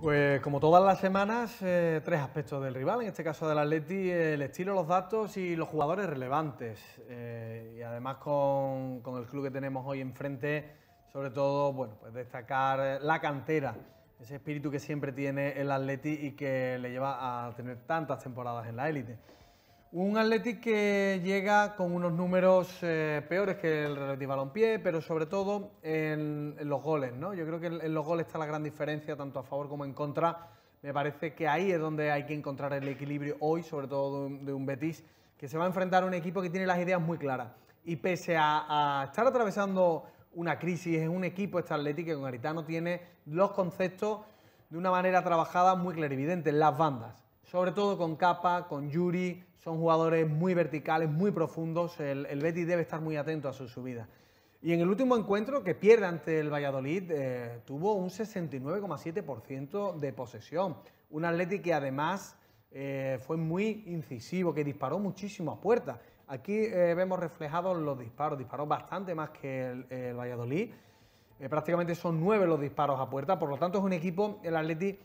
Pues como todas las semanas, eh, tres aspectos del rival, en este caso del Atleti, el estilo, los datos y los jugadores relevantes. Eh, y además con, el club que tenemos hoy enfrente, sobre todo, pues destacar la cantera, ese espíritu que siempre tiene el Atleti y que le lleva a tener tantas temporadas en la élite. Un Athletic que llega con unos números eh, peores que el Real Balompié, pero sobre todo en, los goles, ¿no? Yo creo que en, los goles está la gran diferencia, tanto a favor como en contra. Me parece que ahí es donde hay que encontrar el equilibrio hoy, sobre todo de un, Betis, que se va a enfrentar a un equipo que tiene las ideas muy claras. Y pese a, estar atravesando una crisis, es un equipo este Athletic que con Aritano tiene los conceptos de una manera trabajada muy clarividente, las bandas sobre todo con Capa, con Yuri, son jugadores muy verticales, muy profundos, el, Betis debe estar muy atento a su subida. Y en el último encuentro que pierde ante el Valladolid, eh, tuvo un 69,7% de posesión. Un Atleti que además eh, fue muy incisivo, que disparó muchísimo a puerta. Aquí eh, vemos reflejados los disparos, disparó bastante más que el, el Valladolid. prácticamente son nueve los disparos a puerta, por lo tanto es un equipo, el Atleti,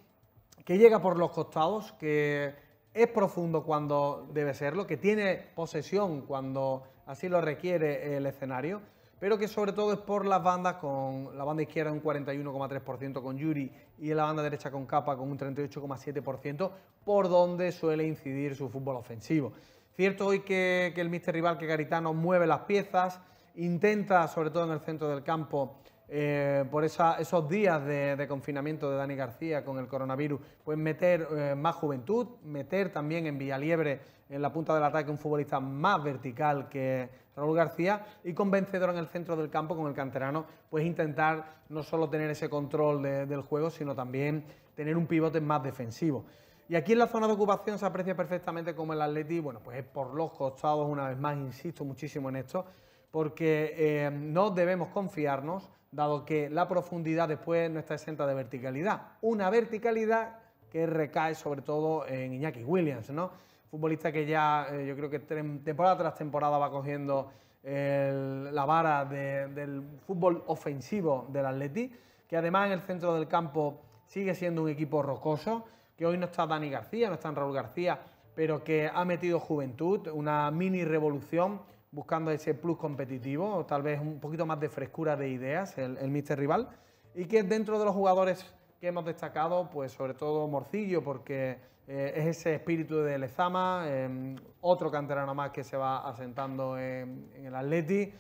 que llega por los costados, que es profundo cuando debe serlo, que tiene posesión cuando así lo requiere el escenario, pero que sobre todo es por las bandas, con la banda izquierda un 41,3% con Yuri y la banda derecha con Capa con un 38,7%, por donde suele incidir su fútbol ofensivo. Cierto hoy que, que el mister rival, que Garitano, mueve las piezas, intenta sobre todo en el centro del campo eh, por esos días de, confinamiento de Dani García con el coronavirus, pues meter eh, más juventud, meter también en Villaliebre, en la punta del ataque, un futbolista más vertical que Raúl García y con vencedor en el centro del campo con el canterano, pues intentar no solo tener ese control del juego, sino también tener un pivote más defensivo. Y aquí en la zona de ocupación se aprecia perfectamente como el Atleti, bueno, pues es por los costados, una vez más, insisto muchísimo en esto, porque eh, no debemos confiarnos dado que la profundidad después no está exenta de verticalidad. Una verticalidad que recae sobre todo en Iñaki Williams, ¿no? Futbolista que ya eh, yo creo que temporada tras temporada va cogiendo la vara del fútbol ofensivo del Atleti, que además en el centro del campo sigue siendo un equipo rocoso, que hoy no está Dani García, no está Raúl García, pero que ha metido juventud, una mini revolución, buscando ese plus competitivo, o tal vez un poquito más de frescura de ideas, el, el mister rival, y que dentro de los jugadores que hemos destacado, pues sobre todo Morcillo, porque eh, es ese espíritu de Lezama, em, otro canterano más que se va asentando en, el Atleti.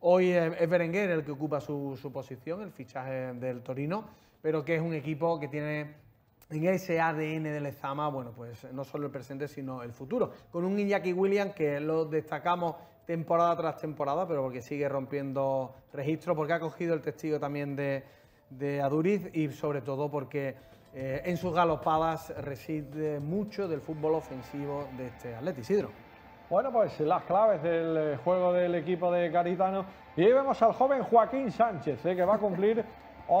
Hoy es, Berenguer el que ocupa su, posición, el fichaje del Torino, pero que es un equipo que tiene en ese ADN de Lezama, bueno, pues no solo el presente, sino el futuro. Con un Iñaki William que lo destacamos temporada tras temporada, pero porque sigue rompiendo registro, porque ha cogido el testigo también de, de Aduriz y sobre todo porque eh, en sus galopadas reside mucho del fútbol ofensivo de este Atleti Isidro. Bueno, pues las claves del eh, juego del equipo de Caritano. Y ahí vemos al joven Joaquín Sánchez, eh, que va a cumplir